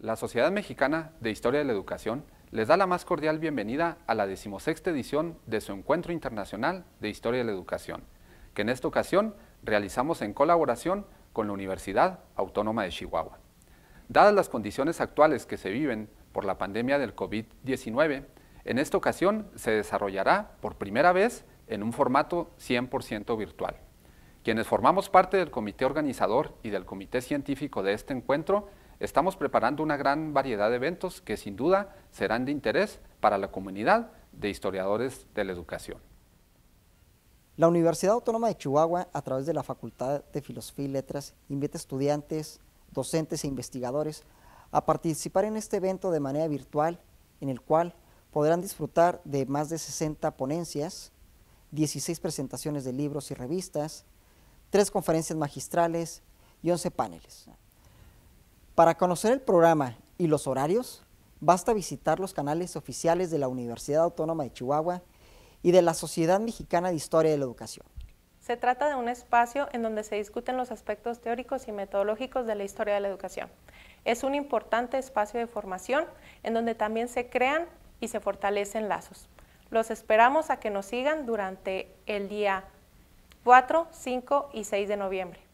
La Sociedad Mexicana de Historia de la Educación les da la más cordial bienvenida a la decimosexta edición de su Encuentro Internacional de Historia de la Educación, que en esta ocasión realizamos en colaboración con la Universidad Autónoma de Chihuahua. Dadas las condiciones actuales que se viven por la pandemia del COVID-19, en esta ocasión se desarrollará por primera vez en un formato 100% virtual. Quienes formamos parte del comité organizador y del comité científico de este encuentro Estamos preparando una gran variedad de eventos que sin duda serán de interés para la comunidad de historiadores de la educación. La Universidad Autónoma de Chihuahua, a través de la Facultad de Filosofía y Letras, invita a estudiantes, docentes e investigadores a participar en este evento de manera virtual, en el cual podrán disfrutar de más de 60 ponencias, 16 presentaciones de libros y revistas, 3 conferencias magistrales y 11 paneles. Para conocer el programa y los horarios, basta visitar los canales oficiales de la Universidad Autónoma de Chihuahua y de la Sociedad Mexicana de Historia de la Educación. Se trata de un espacio en donde se discuten los aspectos teóricos y metodológicos de la historia de la educación. Es un importante espacio de formación en donde también se crean y se fortalecen lazos. Los esperamos a que nos sigan durante el día 4, 5 y 6 de noviembre.